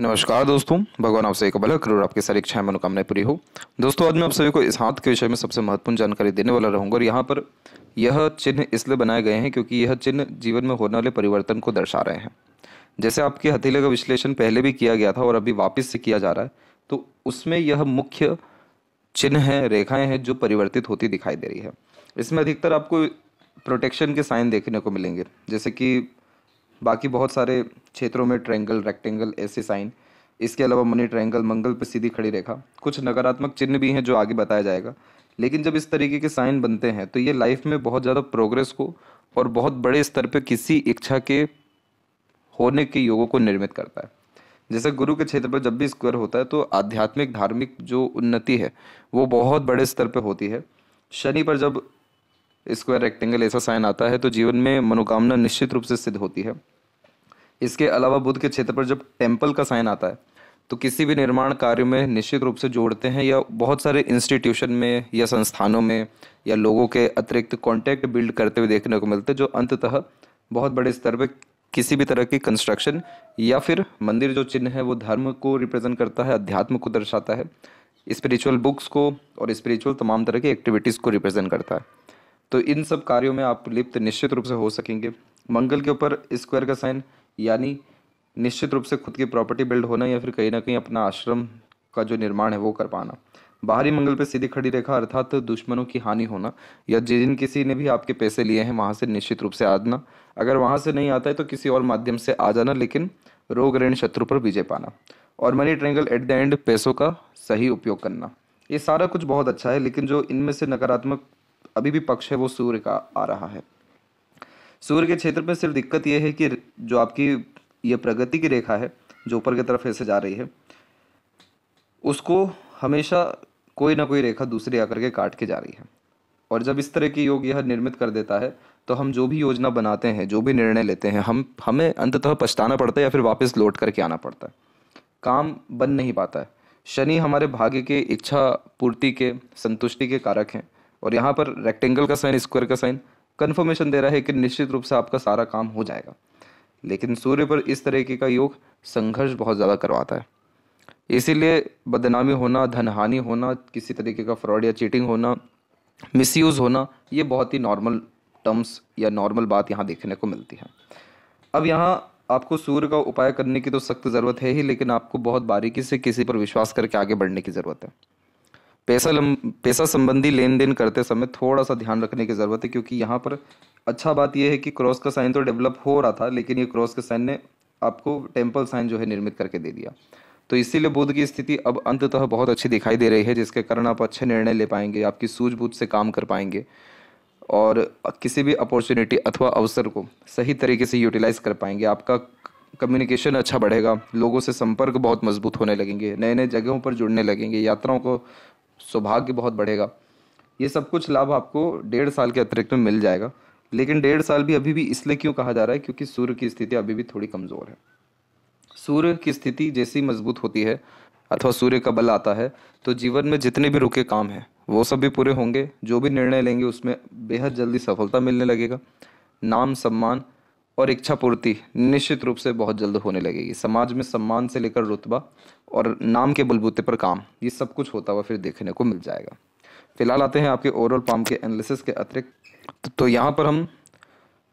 नमस्कार दोस्तों भगवान आप सभी बल भला करूर आपकी सारी इच्छाएं मनोकामनाएं पूरी हो दोस्तों आज मैं आप सभी को इस हाथ के विषय में सबसे महत्वपूर्ण जानकारी देने वाला रहूंगा और यहाँ पर यह चिन्ह इसलिए बनाए गए हैं क्योंकि यह चिन्ह जीवन में होने वाले परिवर्तन को दर्शा रहे हैं जैसे आपकी हथेले का विश्लेषण पहले भी किया गया था और अभी वापस से किया जा रहा है तो उसमें यह मुख्य चिन्ह है रेखाएँ हैं जो परिवर्तित होती दिखाई दे रही है इसमें अधिकतर आपको प्रोटेक्शन के साइन देखने को मिलेंगे जैसे कि बाकी बहुत सारे क्षेत्रों में ट्रैंगल रेक्टेंगल ऐसे साइन इसके अलावा मनी ट्रायंगल मंगल पर सीधी खड़ी रेखा कुछ नकारात्मक चिन्ह भी हैं जो आगे बताया जाएगा लेकिन जब इस तरीके के साइन बनते हैं तो ये लाइफ में बहुत ज़्यादा प्रोग्रेस को और बहुत बड़े स्तर पर किसी इच्छा के होने के योगों को निर्मित करता है जैसे गुरु के क्षेत्र पर जब भी स्क्वायर होता है तो आध्यात्मिक धार्मिक जो उन्नति है वो बहुत बड़े स्तर पर होती है शनि पर जब स्क्वायर रेक्टेंगल ऐसा साइन आता है तो जीवन में मनोकामना निश्चित रूप से सिद्ध होती है इसके अलावा बुद्ध के क्षेत्र पर जब टेम्पल का साइन आता है तो किसी भी निर्माण कार्य में निश्चित रूप से जोड़ते हैं या बहुत सारे इंस्टीट्यूशन में या संस्थानों में या लोगों के अतिरिक्त कॉन्टैक्ट बिल्ड करते हुए देखने को मिलते हैं जो अंततः बहुत बड़े स्तर पर किसी भी तरह की कंस्ट्रक्शन या फिर मंदिर जो चिन्ह है वो धर्म को रिप्रेजेंट करता है अध्यात्म को दर्शाता है स्पिरिचुअल बुक्स को और स्पिरिचुअल तमाम तरह की एक्टिविटीज़ को रिप्रेजेंट करता है तो इन सब कार्यों में आप लिप्त निश्चित रूप से हो सकेंगे मंगल के ऊपर स्क्वायर का साइन यानी निश्चित रूप से खुद की प्रॉपर्टी बिल्ड होना या फिर कहीं ना कहीं अपना आश्रम का जो निर्माण है वो कर पाना बाहरी मंगल पर सीधी खड़ी रेखा अर्थात तो दुश्मनों की हानि होना या जिन किसी ने भी आपके पैसे लिए हैं वहाँ से निश्चित रूप से आना अगर वहाँ से नहीं आता है तो किसी और माध्यम से आ जाना लेकिन रोग ऋण शत्रु पर विजय पाना और money triangle at the end पैसों का सही उपयोग करना ये सारा कुछ बहुत अच्छा है लेकिन जो इनमें से नकारात्मक अभी भी पक्ष है वो सूर्य का आ रहा है सूर्य के क्षेत्र में सिर्फ दिक्कत यह है कि जो आपकी ये प्रगति की रेखा है जो ऊपर की तरफ ऐसे जा रही है उसको हमेशा कोई ना कोई रेखा दूसरी आकर के काट के जा रही है और जब इस तरह की योग यह निर्मित कर देता है तो हम जो भी योजना बनाते हैं जो भी निर्णय लेते हैं हम हमें अंततः पछताना पड़ता है या फिर वापस लौट करके आना पड़ता है काम बन नहीं पाता है शनि हमारे भाग्य के इच्छा पूर्ति के संतुष्टि के कारक हैं और यहाँ पर रेक्टेंगल का साइन स्क्वायर का साइन कन्फर्मेशन दे रहा है कि निश्चित रूप से आपका सारा काम हो जाएगा लेकिन सूर्य पर इस तरीके का योग संघर्ष बहुत ज़्यादा करवाता है इसीलिए बदनामी होना धनहानि होना किसी तरीके का फ्रॉड या चीटिंग होना मिसयूज़ होना ये बहुत ही नॉर्मल टर्म्स या नॉर्मल बात यहाँ देखने को मिलती है अब यहाँ आपको सूर्य का उपाय करने की तो सख्त ज़रूरत है ही लेकिन आपको बहुत बारीकी से किसी पर विश्वास करके आगे बढ़ने की ज़रूरत है पैसा लम पैसा संबंधी लेन देन करते समय थोड़ा सा ध्यान रखने की ज़रूरत है क्योंकि यहाँ पर अच्छा बात यह है कि क्रॉस का साइन तो डेवलप हो रहा था लेकिन ये क्रॉस के साइन ने आपको टेम्पल साइन जो है निर्मित करके दे दिया तो इसीलिए बुद्ध की स्थिति अब अंततः बहुत अच्छी दिखाई दे रही है जिसके कारण आप अच्छे निर्णय ले पाएंगे आपकी सूझबूझ से काम कर पाएंगे और किसी भी अपॉर्चुनिटी अथवा अवसर को सही तरीके से यूटिलाइज कर पाएंगे आपका कम्युनिकेशन अच्छा बढ़ेगा लोगों से संपर्क बहुत मजबूत होने लगेंगे नए नए जगहों पर जुड़ने लगेंगे यात्राओं को सौभाग्य बहुत बढ़ेगा ये सब कुछ लाभ आपको डेढ़ साल के अतिरिक्त में मिल जाएगा लेकिन डेढ़ साल भी अभी भी इसलिए क्यों कहा जा रहा है क्योंकि सूर्य की स्थिति अभी भी थोड़ी कमज़ोर है सूर्य की स्थिति जैसी मजबूत होती है अथवा सूर्य का बल आता है तो जीवन में जितने भी रुके काम हैं वो सब भी पूरे होंगे जो भी निर्णय लेंगे उसमें बेहद जल्दी सफलता मिलने लगेगा नाम सम्मान और इच्छा पूर्ति निश्चित रूप से बहुत जल्द होने लगेगी समाज में सम्मान से लेकर रुतबा और नाम के बलबूते पर काम ये सब कुछ होता हुआ फिर देखने को मिल जाएगा फिलहाल आते हैं आपके ओवरऑल पाम के एनालिसिस के अतिरिक्त तो, तो यहाँ पर हम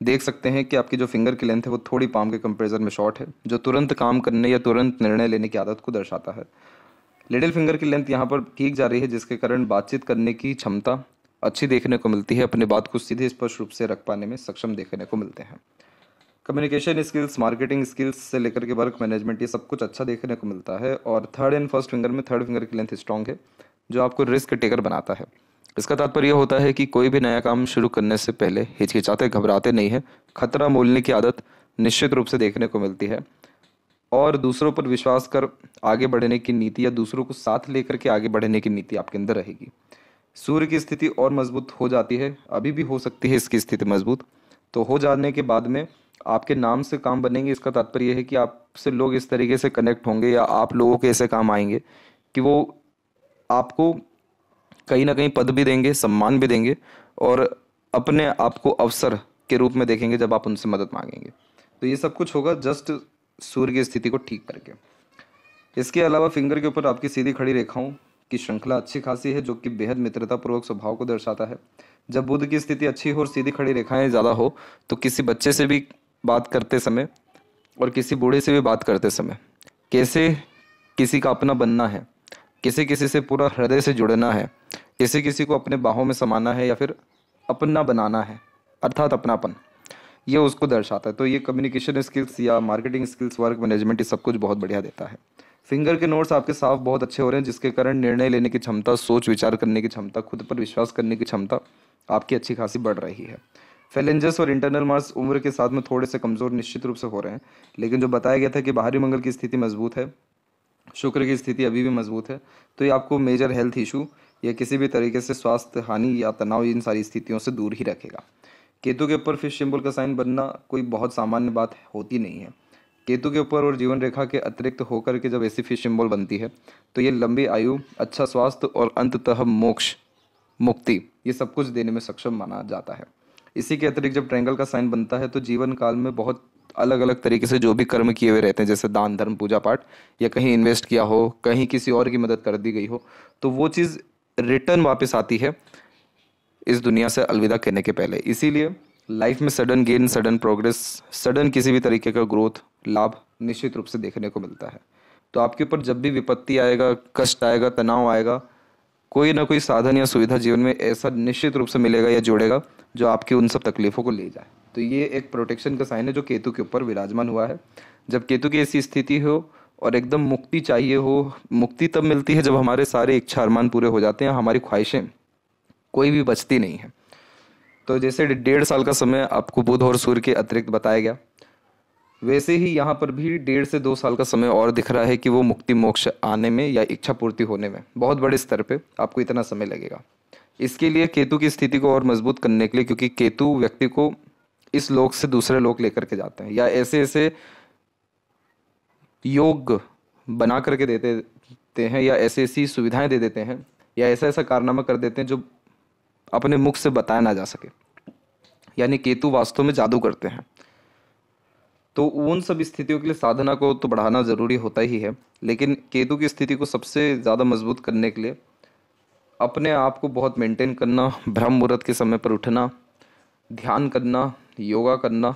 देख सकते हैं कि आपकी जो फिंगर की लेंथ है वो थोड़ी पाम के कंपेरिजन में शॉर्ट है जो तुरंत काम करने या तुरंत निर्णय लेने की आदत को दर्शाता है लिटिल फिंगर की लेंथ यहाँ पर ठीक जा रही है जिसके कारण बातचीत करने की क्षमता अच्छी देखने को मिलती है अपनी बात को सीधे स्पष्ट रूप से रख पाने में सक्षम देखने को मिलते हैं कम्युनिकेशन स्किल्स मार्केटिंग स्किल्स से लेकर के वर्क मैनेजमेंट ये सब कुछ अच्छा देखने को मिलता है और थर्ड एंड फर्स्ट फिंगर में थर्ड फिंगर की लेंथ स्ट्रॉन्ग है जो आपको रिस्क टेकर बनाता है इसका तात्पर्य होता है कि कोई भी नया काम शुरू करने से पहले हिचकिचाते घबराते नहीं है खतरा मोलने की आदत निश्चित रूप से देखने को मिलती है और दूसरों पर विश्वास कर आगे बढ़ने की नीति या दूसरों को साथ लेकर के आगे बढ़ने की नीति आपके अंदर रहेगी सूर्य की स्थिति और मजबूत हो जाती है अभी भी हो सकती है इसकी स्थिति मजबूत तो हो जाने के बाद में आपके नाम से काम बनेंगे इसका तात्पर्य है कि आपसे लोग इस तरीके से कनेक्ट होंगे या आप लोगों के ऐसे काम आएंगे कि वो आपको कहीं ना कहीं पद भी देंगे सम्मान भी देंगे और अपने आप को अवसर के रूप में देखेंगे जब आप उनसे मदद मांगेंगे तो ये सब कुछ होगा जस्ट सूर्य की स्थिति को ठीक करके इसके अलावा फिंगर के ऊपर आपकी सीधी खड़ी रेखाओं की श्रृंखला अच्छी खासी है जो कि बेहद मित्रतापूर्वक स्वभाव को दर्शाता है जब बुद्ध की स्थिति अच्छी हो और सीधी खड़ी रेखाएं ज़्यादा हो तो किसी बच्चे से भी बात करते समय और किसी बूढ़े से भी बात करते समय कैसे किसी का अपना बनना है कैसे किसी से पूरा हृदय से जुड़ना है कैसे किसी को अपने बाहों में समाना है या फिर अपना बनाना है अर्थात अपनापन ये उसको दर्शाता है तो ये कम्युनिकेशन स्किल्स या मार्केटिंग स्किल्स वर्क मैनेजमेंट ये सब कुछ बहुत बढ़िया देता है फिंगर के नोट्स आपके साफ बहुत अच्छे हो रहे हैं जिसके कारण निर्णय लेने की क्षमता सोच विचार करने की क्षमता खुद पर विश्वास करने की क्षमता आपकी अच्छी खासी बढ़ रही है फेलेंजस और इंटरनल मार्स उम्र के साथ में थोड़े से कमज़ोर निश्चित रूप से हो रहे हैं लेकिन जो बताया गया था कि बाहरी मंगल की स्थिति मजबूत है शुक्र की स्थिति अभी भी मजबूत है तो ये आपको मेजर हेल्थ इशू या किसी भी तरीके से स्वास्थ्य हानि या तनाव इन सारी स्थितियों से दूर ही रखेगा केतु के ऊपर फिश सिंबल का साइन बनना कोई बहुत सामान्य बात होती नहीं है केतु के ऊपर और जीवन रेखा के अतिरिक्त होकर के जब ऐसी फिश सिंबल बनती है तो ये लंबी आयु अच्छा स्वास्थ्य और अंततः मोक्ष मुक्ति ये सब कुछ देने में सक्षम माना जाता है इसी के अतिरिक्त जब ट्रैंगल का साइन बनता है तो जीवन काल में बहुत अलग अलग तरीके से जो भी कर्म किए हुए रहते हैं जैसे दान धर्म पूजा पाठ या कहीं इन्वेस्ट किया हो कहीं किसी और की मदद कर दी गई हो तो वो चीज़ रिटर्न वापस आती है इस दुनिया से अलविदा कहने के पहले इसीलिए लाइफ में sudden gain sudden progress sudden किसी भी तरीके का ग्रोथ लाभ निश्चित रूप से देखने को मिलता है तो आपके ऊपर जब भी विपत्ति आएगा कष्ट आएगा तनाव आएगा कोई ना कोई साधन या सुविधा जीवन में ऐसा निश्चित रूप से मिलेगा या जुड़ेगा जो आपके उन सब तकलीफ़ों को ले जाए तो ये एक प्रोटेक्शन का साइन है जो केतु के ऊपर विराजमान हुआ है जब केतु की ऐसी स्थिति हो और एकदम मुक्ति चाहिए हो मुक्ति तब मिलती है जब हमारे सारे इच्छा अरमान पूरे हो जाते हैं हमारी ख्वाहिशें कोई भी बचती नहीं है तो जैसे डेढ़ साल का समय आपको बुध और सूर्य के अतिरिक्त बताया गया वैसे ही यहाँ पर भी डेढ़ से दो साल का समय और दिख रहा है कि वो मुक्ति मोक्ष आने में या इच्छा पूर्ति होने में बहुत बड़े स्तर पे आपको इतना समय लगेगा इसके लिए केतु की स्थिति को और मजबूत करने के लिए क्योंकि केतु व्यक्ति को इस लोक से दूसरे लोक लेकर के जाते हैं या ऐसे ऐसे योग बना करके दे देते हैं या ऐसी ऐसी सुविधाएं दे देते हैं या ऐसा ऐसा कारनामा कर देते हैं जो अपने मुख से बताया ना जा सके यानी केतु वास्तव में जादू करते हैं तो उन सब स्थितियों के लिए साधना को तो बढ़ाना ज़रूरी होता ही है लेकिन केतु की स्थिति को सबसे ज़्यादा मजबूत करने के लिए अपने आप को बहुत मेंटेन करना ब्रह्म मुहूर्त के समय पर उठना ध्यान करना योगा करना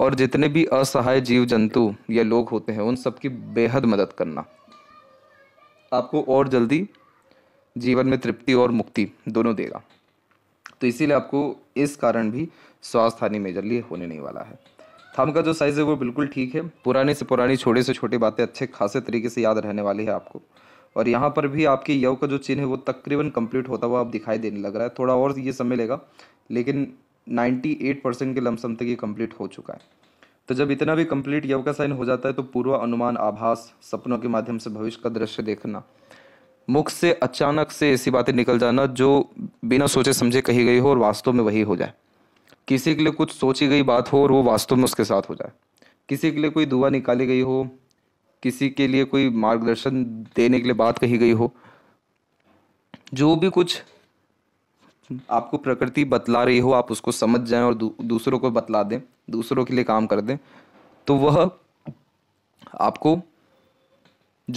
और जितने भी असहाय जीव जंतु या लोग होते हैं उन सबकी बेहद मदद करना आपको और जल्दी जीवन में तृप्ति और मुक्ति दोनों देगा तो इसीलिए आपको इस कारण भी स्वास्थ्य हानि मेजरली होने नहीं वाला है थाम का जो साइज़ है वो बिल्कुल ठीक है पुराने से पुरानी छोटे से छोटी बातें अच्छे खासे तरीके से याद रहने वाली है आपको और यहाँ पर भी आपके यव का जो चिन्ह है वो तकरीबन कंप्लीट होता हुआ आप दिखाई देने लग रहा है थोड़ा और ये समय लेगा लेकिन 98 परसेंट के लमसम तक ये कंप्लीट हो चुका है तो जब इतना भी कंप्लीट यव का साइन हो जाता है तो पूर्व अनुमान आभास सपनों के माध्यम से भविष्य का दृश्य देखना मुख से अचानक से ऐसी बातें निकल जाना जो बिना सोचे समझे कही गई हो और वास्तव में वही हो जाए किसी के लिए कुछ सोची गई बात हो और वो वास्तव में उसके साथ हो जाए किसी के लिए कोई दुआ निकाली गई हो किसी के लिए कोई मार्गदर्शन देने के लिए बात कही गई हो जो भी कुछ आपको प्रकृति बतला रही हो आप उसको समझ जाएं और दू, दूसरों को बतला दें दूसरों के लिए काम कर दें तो वह आपको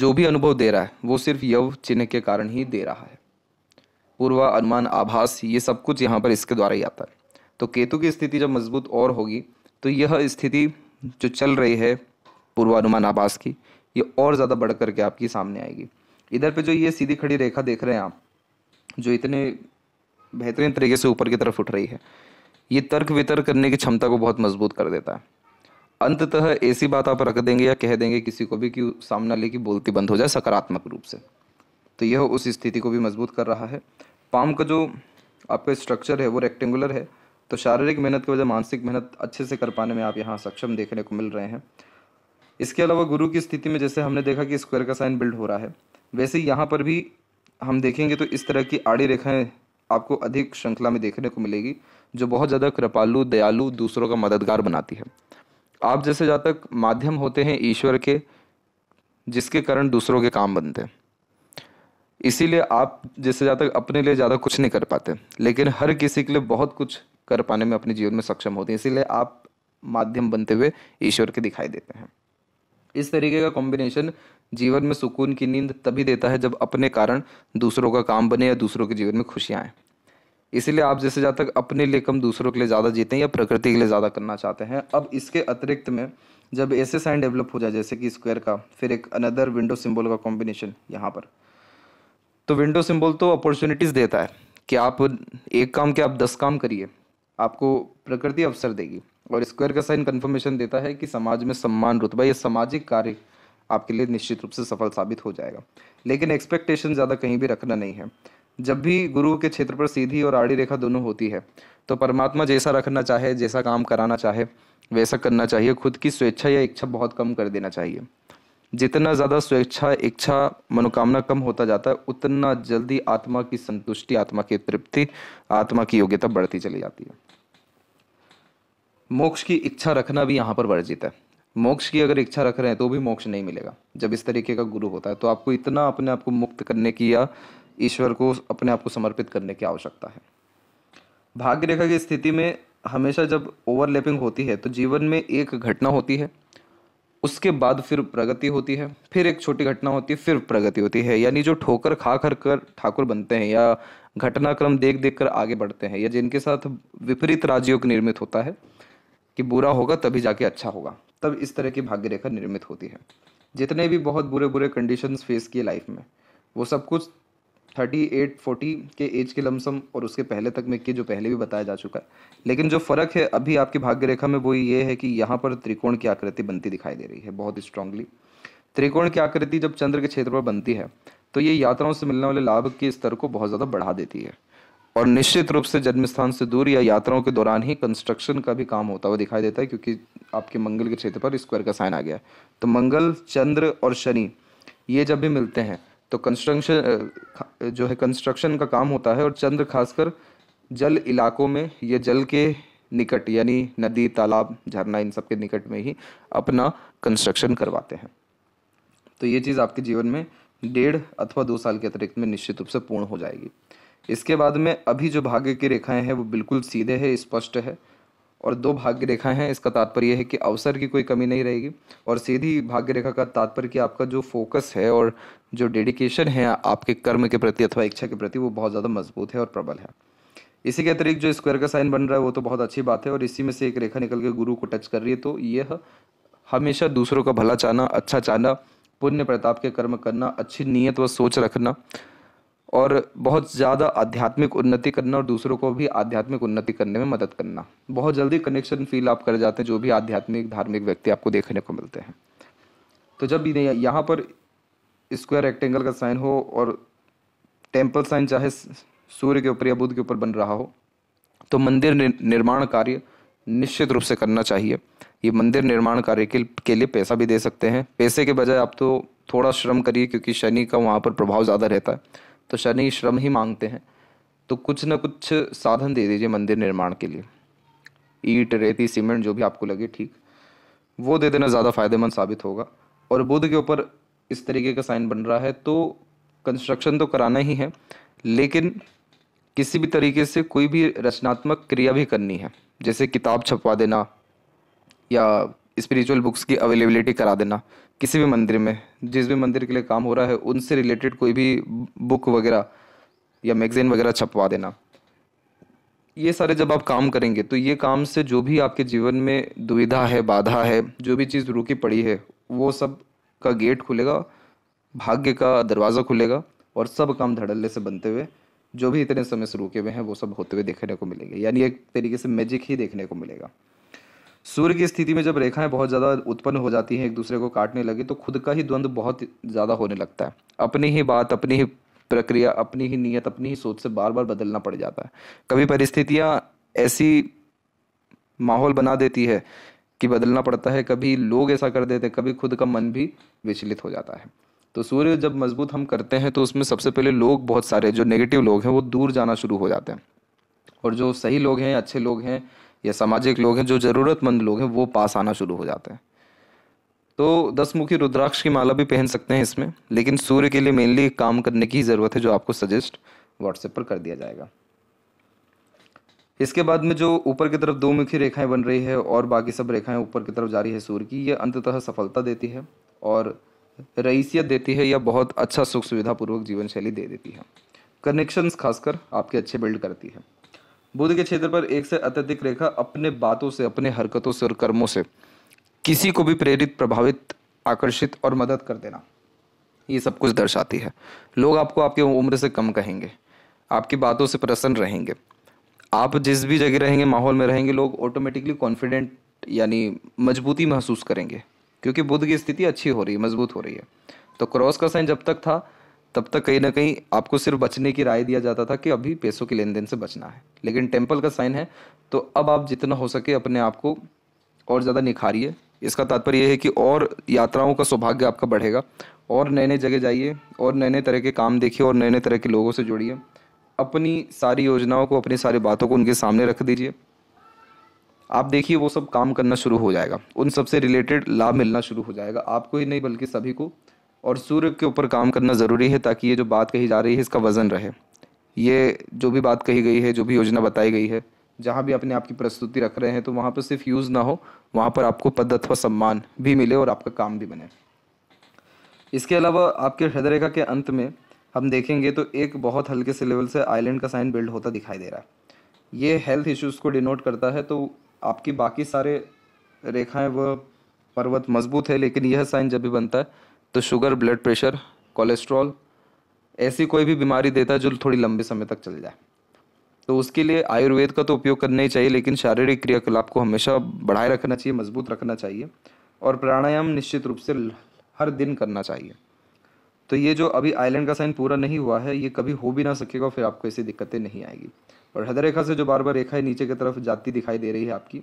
जो भी अनुभव दे रहा है वो सिर्फ यव चिन्ह के कारण ही दे रहा है पूर्वा अनुमान आभास ये सब कुछ यहाँ पर इसके द्वारा ही आता है तो केतु की स्थिति जब मजबूत और होगी तो यह स्थिति जो चल रही है पूर्वानुमान आवास की ये और ज़्यादा बढ़ करके आपकी सामने आएगी इधर पे जो ये सीधी खड़ी रेखा देख रहे हैं आप जो इतने बेहतरीन तरीके से ऊपर की तरफ उठ रही है ये तर्क वितर्क करने की क्षमता को बहुत मजबूत कर देता है अंततः ऐसी बात आप रख देंगे या कह देंगे किसी को भी कि सामना लेके बोलती बंद हो जाए सकारात्मक रूप से तो यह उस स्थिति को भी मजबूत कर रहा है पाम का जो आपका स्ट्रक्चर है वो रेक्टेंगुलर है तो शारीरिक मेहनत की वजह मानसिक मेहनत अच्छे से कर पाने में आप यहाँ सक्षम देखने को मिल रहे हैं इसके अलावा गुरु की स्थिति में जैसे हमने देखा कि स्क्वायर का साइन बिल्ड हो रहा है वैसे यहाँ पर भी हम देखेंगे तो इस तरह की आड़ी रेखाएं आपको अधिक श्रृंखला में देखने को मिलेगी जो बहुत ज़्यादा कृपालु दयालु दूसरों का मददगार बनाती है आप जैसे जातक माध्यम होते हैं ईश्वर के जिसके कारण दूसरों के काम बनते हैं इसीलिए आप जैसे जातक अपने लिए ज़्यादा कुछ नहीं कर पाते लेकिन हर किसी के लिए बहुत कुछ कर पाने में अपने जीवन में सक्षम होते हैं इसीलिए आप माध्यम बनते हुए ईश्वर के दिखाई देते हैं इस तरीके का कॉम्बिनेशन जीवन में सुकून की नींद तभी देता है जब अपने कारण दूसरों का काम बने या दूसरों के जीवन में खुशियाँ आएँ इसीलिए आप जैसे जहाँ तक अपने लिए कम दूसरों के लिए ज़्यादा जीते हैं या प्रकृति के लिए ज़्यादा करना चाहते हैं अब इसके अतिरिक्त में जब ऐसे साइन डेवलप हो जाए जैसे कि स्क्वायर का फिर एक अनदर विंडो सिंबल का कॉम्बिनेशन यहाँ पर तो विंडो सिंबल तो अपॉर्चुनिटीज़ देता है कि आप एक काम के आप दस काम करिए आपको प्रकृति अवसर देगी और स्क्वायर का साइन कन्फर्मेशन देता है कि समाज में सम्मान रुतबा या सामाजिक कार्य आपके लिए निश्चित रूप से सफल साबित हो जाएगा लेकिन एक्सपेक्टेशन ज़्यादा कहीं भी रखना नहीं है जब भी गुरु के क्षेत्र पर सीधी और आड़ी रेखा दोनों होती है तो परमात्मा जैसा रखना चाहे जैसा काम कराना चाहे वैसा करना चाहिए खुद की स्वेच्छा या इच्छा बहुत कम कर देना चाहिए जितना ज़्यादा स्वेच्छा इच्छा मनोकामना कम होता जाता है उतना जल्दी आत्मा की संतुष्टि आत्मा की तृप्ति आत्मा की योग्यता बढ़ती चली जाती है मोक्ष की इच्छा रखना भी यहाँ पर वर्जित है मोक्ष की अगर इच्छा रख रहे हैं तो भी मोक्ष नहीं मिलेगा जब इस तरीके का गुरु होता है तो आपको इतना अपने आप को मुक्त करने की या ईश्वर को अपने आप को समर्पित करने की आवश्यकता है भाग्य रेखा की स्थिति में हमेशा जब ओवरलैपिंग होती है तो जीवन में एक घटना होती है उसके बाद फिर प्रगति होती है फिर एक छोटी घटना होती है फिर प्रगति होती है यानी जो ठोकर खा कर कर ठाकुर बनते हैं या घटनाक्रम देख देख कर आगे बढ़ते हैं या जिनके साथ विपरीत राजयोग निर्मित होता है कि बुरा होगा तभी जाके अच्छा होगा तब इस तरह की भाग्य रेखा निर्मित होती है जितने भी बहुत बुरे बुरे कंडीशन फेस किए लाइफ में वो सब कुछ थर्टी एट फोर्टी के एज के लमसम और उसके पहले तक में के जो पहले भी बताया जा चुका है लेकिन जो फ़र्क है अभी आपकी भाग्य रेखा में वो ये है कि यहाँ पर त्रिकोण की आकृति बनती दिखाई दे रही है बहुत स्ट्रांगली त्रिकोण की आकृति जब चंद्र के क्षेत्र पर बनती है तो ये यात्राओं से मिलने वाले लाभ के स्तर को बहुत ज़्यादा बढ़ा देती है और निश्चित रूप से जन्म स्थान से दूर या यात्राओं के दौरान ही कंस्ट्रक्शन का भी काम होता हुआ दिखाई देता है क्योंकि आपके मंगल के क्षेत्र पर स्क्वायर का साइन आ गया है तो मंगल चंद्र और शनि ये जब भी मिलते हैं तो कंस्ट्रक्शन जो है कंस्ट्रक्शन का काम होता है और चंद्र खासकर जल इलाकों में या जल के निकट यानी नदी तालाब झरना इन सब के निकट में ही अपना कंस्ट्रक्शन करवाते हैं तो ये चीज़ आपके जीवन में डेढ़ अथवा दो साल के अतिरिक्त में निश्चित रूप से पूर्ण हो जाएगी इसके बाद में अभी जो भाग्य की रेखाएं हैं वो बिल्कुल सीधे है स्पष्ट है और दो भाग्य रेखाएं हैं इसका तात्पर्य है कि अवसर की कोई कमी नहीं रहेगी और सीधी भाग्य रेखा का तात्पर्य कि आपका जो फोकस है और जो डेडिकेशन है आपके कर्म के प्रति अथवा इच्छा के प्रति वो बहुत ज़्यादा मजबूत है और प्रबल है इसी के अतिरिक्त जो स्क्वायर का साइन बन रहा है वो तो बहुत अच्छी बात है और इसी में से एक रेखा निकल के गुरु को टच कर रही है तो यह हमेशा दूसरों का भला चाहना अच्छा चाहना पुण्य प्रताप के कर्म करना अच्छी नीयत व सोच रखना और बहुत ज़्यादा आध्यात्मिक उन्नति करना और दूसरों को भी आध्यात्मिक उन्नति करने में मदद करना बहुत जल्दी कनेक्शन फील आप कर जाते हैं जो भी आध्यात्मिक धार्मिक व्यक्ति आपको देखने को मिलते हैं तो जब भी नहीं यहाँ पर स्क्वायर रेक्टेंगल का साइन हो और टेम्पल साइन चाहे सूर्य के ऊपर या बुद्ध के ऊपर बन रहा हो तो मंदिर निर्माण कार्य निश्चित रूप से करना चाहिए ये मंदिर निर्माण कार्य के, के लिए पैसा भी दे सकते हैं पैसे के बजाय आप तो थोड़ा श्रम करिए क्योंकि शनि का वहाँ पर प्रभाव ज़्यादा रहता है तो शनि श्रम ही मांगते हैं तो कुछ ना कुछ साधन दे दीजिए मंदिर निर्माण के लिए ईट रेती सीमेंट जो भी आपको लगे ठीक वो दे देना ज़्यादा फायदेमंद साबित होगा और बुध के ऊपर इस तरीके का साइन बन रहा है तो कंस्ट्रक्शन तो कराना ही है लेकिन किसी भी तरीके से कोई भी रचनात्मक क्रिया भी करनी है जैसे किताब छपवा देना या स्पिरिचुअल बुक्स की अवेलेबिलिटी करा देना किसी भी मंदिर में जिस भी मंदिर के लिए काम हो रहा है उनसे रिलेटेड कोई भी बुक वगैरह या मैगज़ीन वगैरह छपवा देना ये सारे जब आप काम करेंगे तो ये काम से जो भी आपके जीवन में दुविधा है बाधा है जो भी चीज़ रुकी पड़ी है वो सब का गेट खुलेगा भाग्य का दरवाज़ा खुलेगा और सब काम धड़ल्ले से बनते हुए जो भी इतने समय से रुके हुए हैं वो सब होते हुए देखने को मिलेंगे यानी एक तरीके से मैजिक ही देखने को मिलेगा सूर्य की स्थिति में जब रेखाएं बहुत ज़्यादा उत्पन्न हो जाती हैं एक दूसरे को काटने लगे तो खुद का ही द्वंद्व बहुत ज़्यादा होने लगता है अपनी ही बात अपनी ही प्रक्रिया अपनी ही नीयत अपनी ही सोच से बार बार बदलना पड़ जाता है कभी परिस्थितियाँ ऐसी माहौल बना देती है कि बदलना पड़ता है कभी लोग ऐसा कर देते हैं कभी खुद का मन भी विचलित हो जाता है तो सूर्य जब मजबूत हम करते हैं तो उसमें सबसे पहले लोग बहुत सारे जो नेगेटिव लोग हैं वो दूर जाना शुरू हो जाते हैं और जो सही लोग हैं अच्छे लोग हैं या सामाजिक लोग हैं जो ज़रूरतमंद लोग हैं वो पास आना शुरू हो जाते हैं तो दस मुखी रुद्राक्ष की माला भी पहन सकते हैं इसमें लेकिन सूर्य के लिए मेनली काम करने की ज़रूरत है जो आपको सजेस्ट व्हाट्सएप पर कर दिया जाएगा इसके बाद में जो ऊपर की तरफ दो मुखी रेखाएं बन रही है और बाकी सब रेखाएं ऊपर की तरफ जा रही है सूर्य की ये अंततः सफलता देती है और रईसियत देती है या बहुत अच्छा सुख सुविधापूर्वक जीवन शैली दे देती है कनेक्शंस खासकर आपके अच्छे बिल्ड करती है बुद्ध के क्षेत्र पर एक से अत्यधिक रेखा अपने बातों से अपने हरकतों से और कर्मों से किसी को भी प्रेरित प्रभावित आकर्षित और मदद कर देना ये सब कुछ दर्शाती है लोग आपको आपके उम्र से कम कहेंगे आपकी बातों से प्रसन्न रहेंगे आप जिस भी जगह रहेंगे माहौल में रहेंगे लोग ऑटोमेटिकली कॉन्फिडेंट यानी मजबूती महसूस करेंगे क्योंकि बुद्ध की स्थिति अच्छी हो रही है मजबूत हो रही है तो क्रॉस का साइन जब तक था तब तक कहीं ना कहीं आपको सिर्फ बचने की राय दिया जाता था कि अभी पैसों के लेन देन से बचना है लेकिन टेम्पल का साइन है तो अब आप जितना हो सके अपने आप को और ज़्यादा निखारिए इसका तात्पर्य यह है कि और यात्राओं का सौभाग्य आपका बढ़ेगा और नए नए जगह जाइए और नए नए तरह के काम देखिए और नए नए तरह के लोगों से जुड़िए अपनी सारी योजनाओं को अपनी सारी बातों को उनके सामने रख दीजिए आप देखिए वो सब काम करना शुरू हो जाएगा उन सब से रिलेटेड लाभ मिलना शुरू हो जाएगा आपको ही नहीं बल्कि सभी को और सूर्य के ऊपर काम करना ज़रूरी है ताकि ये जो बात कही जा रही है इसका वज़न रहे ये जो भी बात कही गई है जो भी योजना बताई गई है जहाँ भी अपने आपकी प्रस्तुति रख रहे हैं तो वहाँ पर सिर्फ यूज़ ना हो वहाँ पर आपको पद अथवा सम्मान भी मिले और आपका काम भी बने इसके अलावा आपके हृदय रेखा के अंत में हम देखेंगे तो एक बहुत हल्के से लेवल से आइलैंड का साइन बिल्ड होता दिखाई दे रहा है ये हेल्थ इश्यूज़ को डिनोट करता है तो आपकी बाकी सारे रेखाएं व पर्वत मजबूत है लेकिन यह साइन जब भी बनता है तो शुगर ब्लड प्रेशर कोलेस्ट्रॉल ऐसी कोई भी बीमारी देता है जो थोड़ी लंबे समय तक चल जाए तो उसके लिए आयुर्वेद का तो उपयोग करना ही चाहिए लेकिन शारीरिक क्रियाकलाप को हमेशा बढ़ाए रखना चाहिए मजबूत रखना चाहिए और प्राणायाम निश्चित रूप से हर दिन करना चाहिए तो ये जो अभी आइलैंड का साइन पूरा नहीं हुआ है ये कभी हो भी ना सकेगा फिर आपको ऐसी दिक्कतें नहीं आएगी और हृदय रेखा से जो बार बार रेखाएं नीचे की तरफ जाती दिखाई दे रही है आपकी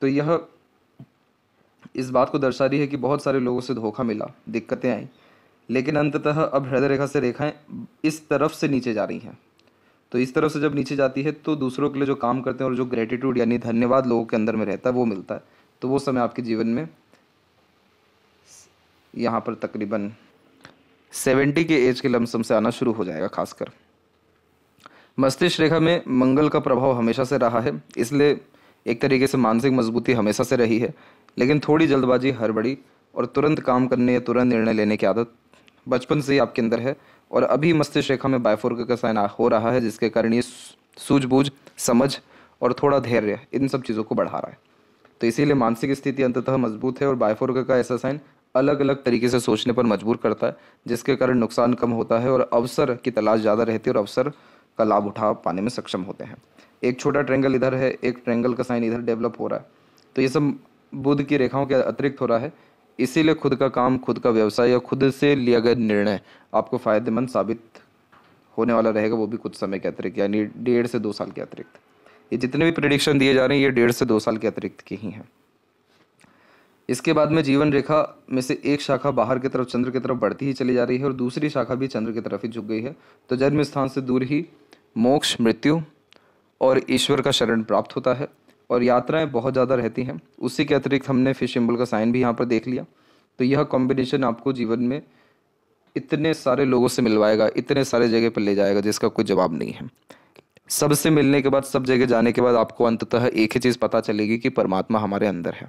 तो यह इस बात को दर्शा रही है कि बहुत सारे लोगों से धोखा मिला दिक्कतें आई लेकिन अंततः अब हृदय रेखा से रेखाएं इस तरफ से नीचे जा रही हैं तो इस तरफ से जब नीचे जाती है तो दूसरों के लिए जो काम करते हैं और जो ग्रेटिट्यूड यानी धन्यवाद लोगों के अंदर में रहता है वो मिलता है तो वो समय आपके जीवन में यहाँ पर तकरीबन सेवेंटी के एज के लमसम से आना शुरू हो जाएगा खासकर मस्तिष्क रेखा में मंगल का प्रभाव हमेशा से रहा है इसलिए एक तरीके से मानसिक मजबूती हमेशा से रही है लेकिन थोड़ी जल्दबाजी हड़बड़ी और तुरंत काम करने या तुरंत निर्णय लेने की आदत बचपन से ही आपके अंदर है और अभी मस्तिष्क रेखा में बायफोर्क का साइन हो रहा है जिसके कारण ये सूझबूझ समझ और थोड़ा धैर्य इन सब चीज़ों को बढ़ा रहा है तो इसीलिए मानसिक स्थिति अंततः मजबूत है और बायफोर्क का ऐसा साइन अलग अलग तरीके से सोचने पर मजबूर करता है जिसके कारण नुकसान कम होता है और अवसर की तलाश ज़्यादा रहती है और अवसर का लाभ उठा पाने में सक्षम होते हैं एक छोटा ट्रेंगल इधर है एक ट्रेंगल का साइन इधर डेवलप हो रहा है तो ये सब बुद्ध की रेखाओं के अतिरिक्त हो रहा है इसीलिए खुद का काम खुद का व्यवसाय या खुद से लिया गया निर्णय आपको फायदेमंद साबित होने वाला रहेगा वो भी कुछ समय के अतिरिक्त यानी डेढ़ से दो साल के अतिरिक्त ये जितने भी प्रडिक्शन दिए जा रहे हैं ये डेढ़ से दो साल के अतिरिक्त के ही हैं इसके बाद में जीवन रेखा में से एक शाखा बाहर की तरफ चंद्र की तरफ बढ़ती ही चली जा रही है और दूसरी शाखा भी चंद्र की तरफ ही झुक गई है तो जन्म स्थान से दूर ही मोक्ष मृत्यु और ईश्वर का शरण प्राप्त होता है और यात्राएं बहुत ज़्यादा रहती हैं उसी के अतिरिक्त हमने फिश सिंबल का साइन भी यहाँ पर देख लिया तो यह कॉम्बिनेशन आपको जीवन में इतने सारे लोगों से मिलवाएगा इतने सारे जगह पर ले जाएगा जिसका कोई जवाब नहीं है सबसे मिलने के बाद सब जगह जाने के बाद आपको अंततः एक ही चीज़ पता चलेगी कि परमात्मा हमारे अंदर है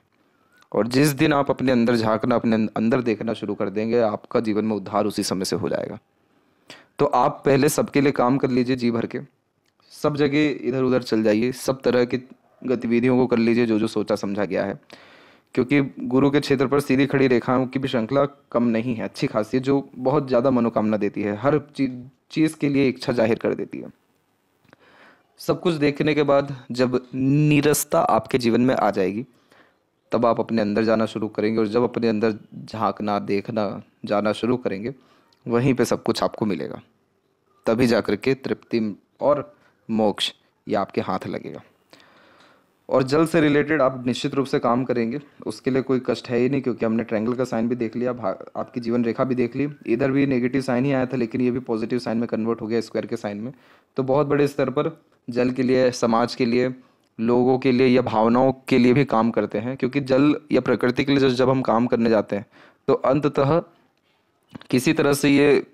और जिस दिन आप अपने अंदर झांकना अपने अंदर देखना शुरू कर देंगे आपका जीवन में उद्धार उसी समय से हो जाएगा तो आप पहले सबके लिए काम कर लीजिए जी भर के सब जगह इधर उधर चल जाइए सब तरह की गतिविधियों को कर लीजिए जो जो सोचा समझा गया है क्योंकि गुरु के क्षेत्र पर सीधी खड़ी रेखाओं की भी श्रृंखला कम नहीं है अच्छी खासी जो बहुत ज़्यादा मनोकामना देती है हर चीज चीज़ के लिए इच्छा जाहिर कर देती है सब कुछ देखने के बाद जब नीरसता आपके जीवन में आ जाएगी तब आप अपने अंदर जाना शुरू करेंगे और जब अपने अंदर झांकना देखना जाना शुरू करेंगे वहीं पे सब कुछ आपको मिलेगा तभी जा कर के तृप्ति और मोक्ष ये आपके हाथ लगेगा और जल से रिलेटेड आप निश्चित रूप से काम करेंगे उसके लिए कोई कष्ट है ही नहीं क्योंकि हमने ट्रैंगल का साइन भी देख लिया आपकी जीवन रेखा भी देख ली इधर भी नेगेटिव साइन ही आया था लेकिन ये भी पॉजिटिव साइन में कन्वर्ट हो गया स्क्वायर के साइन में तो बहुत बड़े स्तर पर जल के लिए समाज के लिए लोगों के लिए या भावनाओं के लिए भी काम करते हैं क्योंकि जल या प्रकृति के लिए जब हम काम करने जाते हैं तो अंततः किसी तरह से ये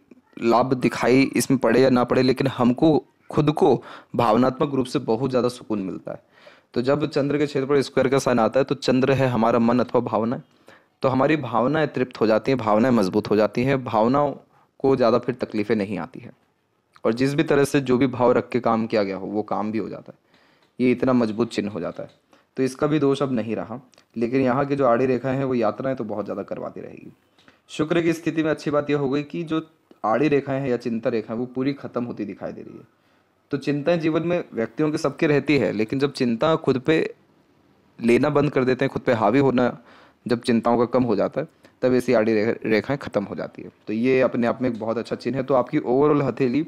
लाभ दिखाई इसमें पड़े या ना पड़े लेकिन हमको खुद को भावनात्मक रूप से बहुत ज़्यादा सुकून मिलता है तो जब चंद्र के क्षेत्र पर स्क्वायर का साइन आता है तो चंद्र है हमारा मन अथवा भावना तो हमारी भावनाएं तृप्त हो जाती हैं भावनाएं मजबूत हो जाती हैं भावनाओं को ज़्यादा फिर तकलीफ़ें नहीं आती हैं और जिस भी तरह से जो भी भाव रख के काम किया गया हो वो काम भी हो जाता है ये इतना मजबूत चिन्ह हो जाता है तो इसका भी दोष अब नहीं रहा लेकिन यहाँ की जो आड़ी रेखाएं हैं वो यात्राएं तो बहुत ज़्यादा करवाती रहेगी शुक्र की स्थिति में अच्छी बात यह हो गई कि जो आड़ी रेखाएं हैं या चिंता रेखाएं वो पूरी खत्म होती दिखाई दे रही है तो चिंताएं जीवन में व्यक्तियों के सबके रहती है लेकिन जब चिंता खुद पे लेना बंद कर देते हैं खुद पे हावी होना जब चिंताओं का कम हो जाता है तब ऐसी आड़ी रेखाएं ख़त्म हो जाती है तो ये अपने आप में एक बहुत अच्छा चिन्ह है तो आपकी ओवरऑल हथेली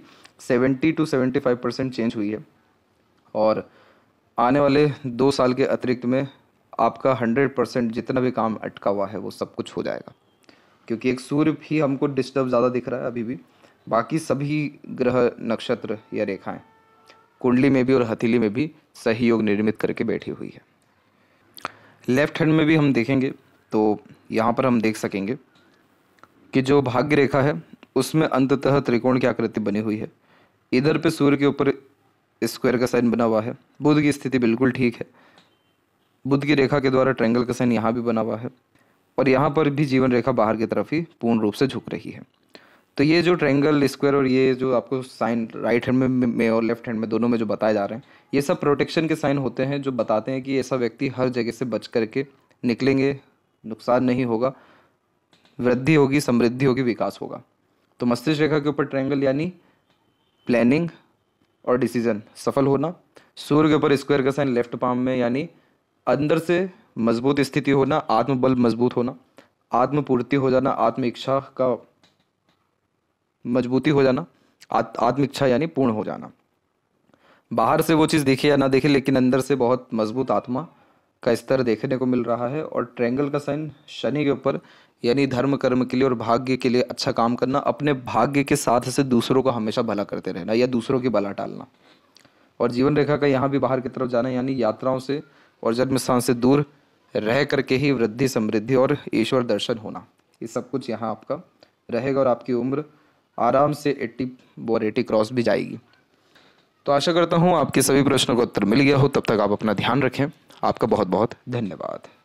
seventy two seventy five percent change हुई है और आने वाले दो साल के अतिरिक्त में आपका हंड्रेड परसेंट जितना भी काम अटका हुआ है वो सब कुछ हो जाएगा क्योंकि एक सूर्य भी हमको डिस्टर्ब ज़्यादा दिख रहा है अभी भी बाकी सभी ग्रह नक्षत्र या रेखाएं कुंडली में भी और हथेली में भी सही योग निर्मित करके बैठी हुई है लेफ्ट हैंड में भी हम देखेंगे तो यहाँ पर हम देख सकेंगे कि जो भाग्य रेखा है उसमें अंततः त्रिकोण की आकृति बनी हुई है इधर पे सूर्य के ऊपर स्क्वायर का साइन बना हुआ है बुध की स्थिति बिल्कुल ठीक है बुध की रेखा के द्वारा ट्रैंगल का साइन यहाँ भी बना हुआ है और यहाँ पर भी जीवन रेखा बाहर की तरफ ही पूर्ण रूप से झुक रही है तो ये जो ट्रेंगल स्क्वायर और ये जो आपको साइन राइट हैंड में में और लेफ्ट हैंड में दोनों में जो बताए जा रहे हैं ये सब प्रोटेक्शन के साइन होते हैं जो बताते हैं कि ऐसा व्यक्ति हर जगह से बच करके निकलेंगे नुकसान नहीं होगा वृद्धि होगी समृद्धि होगी विकास होगा तो मस्तिष्क रेखा के ऊपर ट्रेंगल यानी प्लानिंग और डिसीजन सफल होना सूर्य के ऊपर स्क्वायर का साइन लेफ्ट पाम में यानी अंदर से मजबूत स्थिति होना आत्मबल मजबूत होना आत्मपूर्ति हो जाना आत्म इच्छा का मजबूती हो जाना आत्म इच्छा यानी पूर्ण हो जाना बाहर से वो चीज़ देखे या ना देखे लेकिन अंदर से बहुत मजबूत आत्मा का स्तर देखने को मिल रहा है और ट्रैंगल का साइन शनि के ऊपर यानी धर्म कर्म के लिए और भाग्य के लिए अच्छा काम करना अपने भाग्य के साथ से दूसरों का हमेशा भला करते रहना या दूसरों की भला टालना और जीवन रेखा का यहाँ भी बाहर की तरफ जाना यानी यात्राओं से और जन्म स्थान से दूर रह करके ही वृद्धि समृद्धि और ईश्वर दर्शन होना ये सब कुछ यहाँ आपका रहेगा और आपकी उम्र आराम से एट्टी बोर एटी क्रॉस भी जाएगी तो आशा करता हूँ आपके सभी प्रश्नों का उत्तर मिल गया हो तब तक आप अपना ध्यान रखें आपका बहुत बहुत धन्यवाद